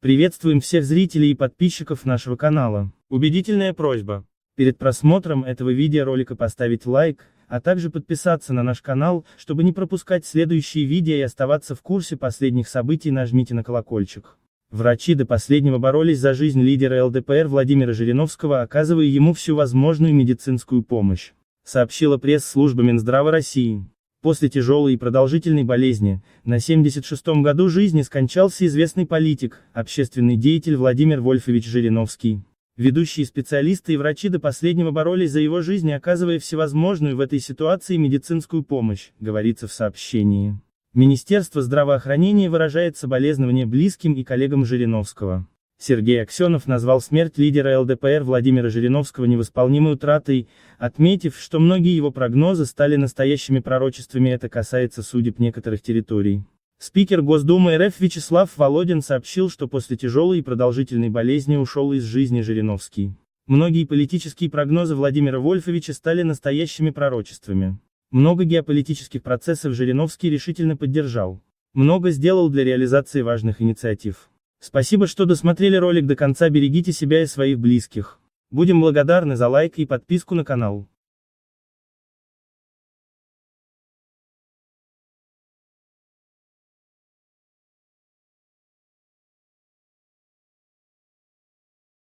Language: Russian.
Приветствуем всех зрителей и подписчиков нашего канала. Убедительная просьба. Перед просмотром этого видеоролика поставить лайк, а также подписаться на наш канал, чтобы не пропускать следующие видео и оставаться в курсе последних событий нажмите на колокольчик. Врачи до последнего боролись за жизнь лидера ЛДПР Владимира Жириновского, оказывая ему всю возможную медицинскую помощь, сообщила пресс-служба Минздрава России. После тяжелой и продолжительной болезни, на 76-м году жизни скончался известный политик, общественный деятель Владимир Вольфович Жириновский. Ведущие специалисты и врачи до последнего боролись за его жизнь, оказывая всевозможную в этой ситуации медицинскую помощь, говорится в сообщении. Министерство здравоохранения выражает соболезнования близким и коллегам Жириновского. Сергей Аксенов назвал смерть лидера ЛДПР Владимира Жириновского невосполнимой утратой, отметив, что многие его прогнозы стали настоящими пророчествами это касается судеб некоторых территорий. Спикер Госдумы РФ Вячеслав Володин сообщил, что после тяжелой и продолжительной болезни ушел из жизни Жириновский. Многие политические прогнозы Владимира Вольфовича стали настоящими пророчествами. Много геополитических процессов Жириновский решительно поддержал. Много сделал для реализации важных инициатив. Спасибо, что досмотрели ролик до конца, берегите себя и своих близких. Будем благодарны за лайк и подписку на канал.